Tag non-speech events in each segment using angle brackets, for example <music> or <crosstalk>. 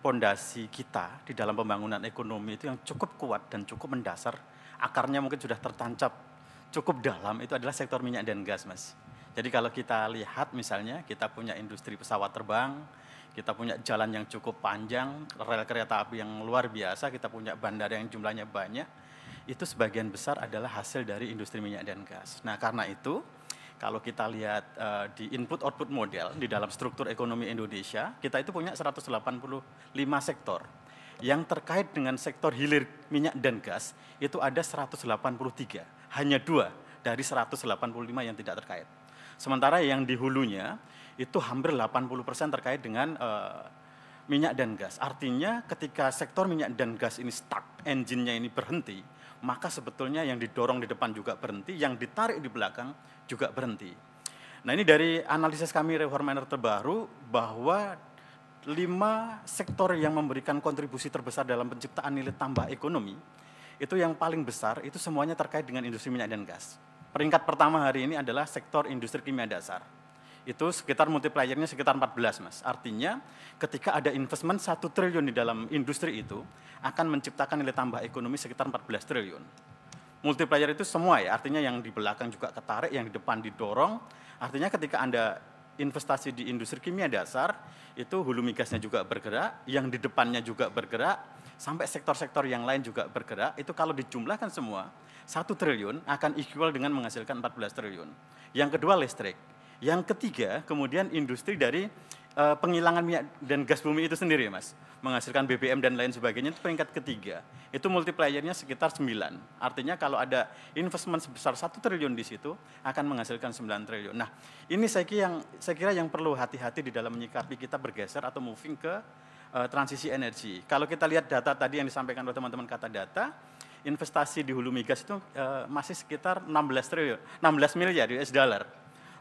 pondasi kita di dalam pembangunan ekonomi itu yang cukup kuat dan cukup mendasar, akarnya mungkin sudah tertancap cukup dalam itu adalah sektor minyak dan gas, Mas. Jadi kalau kita lihat misalnya kita punya industri pesawat terbang, kita punya jalan yang cukup panjang, rel kereta api yang luar biasa, kita punya bandara yang jumlahnya banyak, itu sebagian besar adalah hasil dari industri minyak dan gas. Nah, karena itu kalau kita lihat uh, di input output model di dalam struktur ekonomi Indonesia, kita itu punya 185 sektor. Yang terkait dengan sektor hilir minyak dan gas itu ada 183, hanya dua dari 185 yang tidak terkait. Sementara yang di hulunya itu hampir 80 persen terkait dengan uh, minyak dan gas. Artinya ketika sektor minyak dan gas ini stuck, engine-nya ini berhenti, maka sebetulnya yang didorong di depan juga berhenti, yang ditarik di belakang juga berhenti. Nah ini dari analisis kami reformer terbaru bahwa lima sektor yang memberikan kontribusi terbesar dalam penciptaan nilai tambah ekonomi itu yang paling besar itu semuanya terkait dengan industri minyak dan gas. Peringkat pertama hari ini adalah sektor industri kimia dasar itu sekitar multipliernya sekitar 14 mas. Artinya ketika ada investment 1 triliun di dalam industri itu akan menciptakan nilai tambah ekonomi sekitar 14 triliun. Multiplier itu semua ya, artinya yang di belakang juga ketarik, yang di depan didorong. Artinya ketika Anda investasi di industri kimia dasar, itu hulu migasnya juga bergerak, yang di depannya juga bergerak, sampai sektor-sektor yang lain juga bergerak, itu kalau dijumlahkan semua, satu triliun akan equal dengan menghasilkan 14 triliun. Yang kedua listrik yang ketiga, kemudian industri dari uh, penghilangan minyak dan gas bumi itu sendiri, Mas. Menghasilkan BBM dan lain sebagainya itu peringkat ketiga. Itu multipliernya sekitar 9. Artinya kalau ada investment sebesar satu triliun di situ akan menghasilkan 9 triliun. Nah, ini saya kira yang saya kira yang perlu hati-hati di dalam menyikapi kita bergeser atau moving ke uh, transisi energi. Kalau kita lihat data tadi yang disampaikan oleh teman-teman kata data, investasi di hulu migas itu uh, masih sekitar 16 triliun, 16 miliar US dollar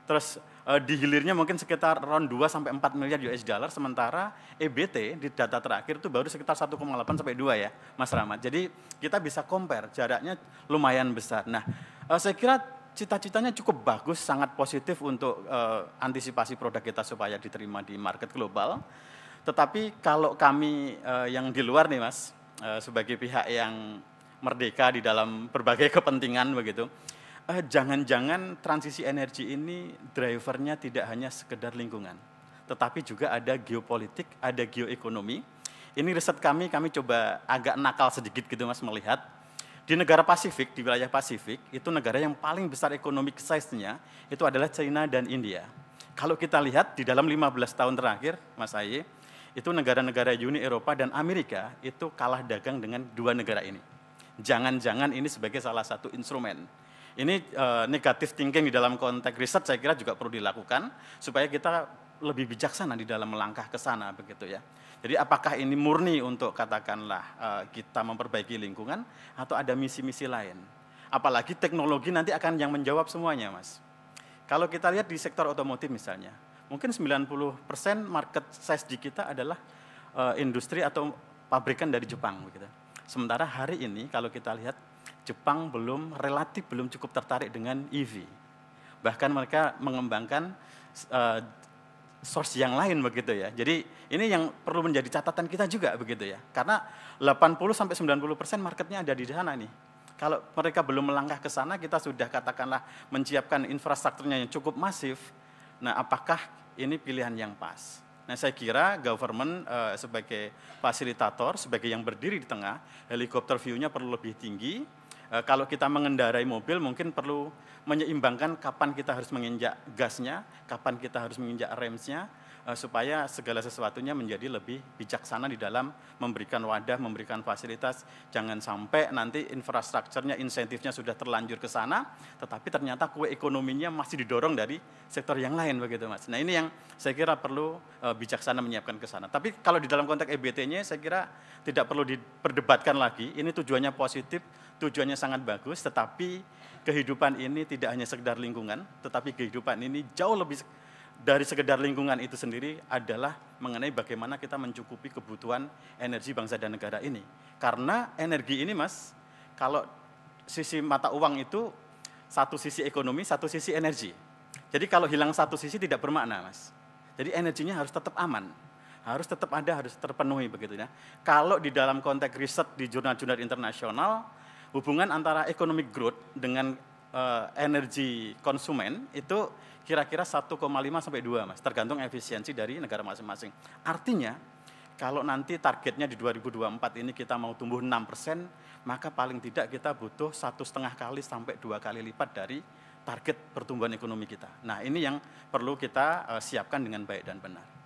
Terus uh, eh, di hilirnya mungkin sekitar round 2 sampai 4 miliar US dollar sementara EBT di data terakhir itu baru sekitar 1,8 sampai 2 ya Mas Rahmat. Jadi kita bisa compare jaraknya lumayan besar. Nah, uh, saya kira cita-citanya cukup bagus, sangat positif untuk uh, antisipasi produk kita supaya diterima di market global. Tetapi kalau kami uh, yang di luar nih Mas, uh, sebagai pihak yang merdeka di dalam berbagai <laughs> kepentingan begitu, jangan eh, jangan-jangan transisi energi ini drivernya tidak hanya sekedar lingkungan, tetapi juga ada geopolitik, ada geoekonomi. Ini riset kami, kami coba agak nakal sedikit gitu mas melihat. Di negara Pasifik, di wilayah Pasifik, itu negara yang paling besar ekonomi size-nya itu adalah China dan India. Kalau kita lihat di dalam 15 tahun terakhir, Mas Aye, itu negara-negara Uni Eropa dan Amerika itu kalah dagang dengan dua negara ini. Jangan-jangan ini sebagai salah satu instrumen ini uh, eh, negatif thinking di dalam konteks riset saya kira juga perlu dilakukan supaya kita lebih bijaksana di dalam melangkah ke sana begitu ya. Jadi apakah ini murni untuk katakanlah uh, kita memperbaiki lingkungan atau ada misi-misi lain? Apalagi teknologi nanti akan yang menjawab semuanya, Mas. Kalau kita lihat di sektor otomotif misalnya, mungkin 90% market size di kita adalah uh, industri atau pabrikan dari Jepang begitu. Sementara hari ini kalau kita lihat Jepang belum relatif belum cukup tertarik dengan EV. Bahkan mereka mengembangkan uh, source yang lain begitu ya. Jadi ini yang perlu menjadi catatan kita juga begitu ya. Karena 80 sampai 90% marketnya ada di sana nih. Kalau mereka belum melangkah ke sana, kita sudah katakanlah menyiapkan infrastrukturnya yang cukup masif. Nah, apakah ini pilihan yang pas? Nah, saya kira government uh, sebagai fasilitator, sebagai yang berdiri di tengah, helikopter view-nya perlu lebih tinggi, Eh, kalau kita mengendarai mobil mungkin perlu menyeimbangkan kapan kita harus menginjak gasnya, kapan kita harus menginjak remnya. Eh, supaya segala sesuatunya menjadi lebih bijaksana di dalam memberikan wadah, memberikan fasilitas. Jangan sampai nanti infrastrukturnya, insentifnya sudah terlanjur ke sana, tetapi ternyata kue ekonominya masih didorong dari sektor yang lain begitu mas. Nah ini yang saya kira perlu eh, bijaksana menyiapkan ke sana. Tapi kalau di dalam konteks EBT-nya saya kira tidak perlu diperdebatkan lagi. Ini tujuannya positif, tujuannya sangat bagus, tetapi kehidupan ini tidak hanya sekedar lingkungan, tetapi kehidupan ini jauh lebih dari sekedar lingkungan itu sendiri adalah mengenai bagaimana kita mencukupi kebutuhan energi bangsa dan negara ini. Karena energi ini, Mas, kalau sisi mata uang itu satu sisi ekonomi, satu sisi energi. Jadi kalau hilang satu sisi tidak bermakna, Mas. Jadi energinya harus tetap aman, harus tetap ada, harus terpenuhi begitu ya. Kalau di dalam konteks riset di jurnal-jurnal internasional, hubungan antara economic growth dengan uh, energi konsumen itu kira-kira 1,5 sampai 2 mas, tergantung efisiensi dari negara masing-masing. Artinya kalau nanti targetnya di 2024 ini kita mau tumbuh 6 persen, maka paling tidak kita butuh satu setengah kali sampai dua kali lipat dari target pertumbuhan ekonomi kita. Nah ini yang perlu kita eh, siapkan dengan baik dan benar.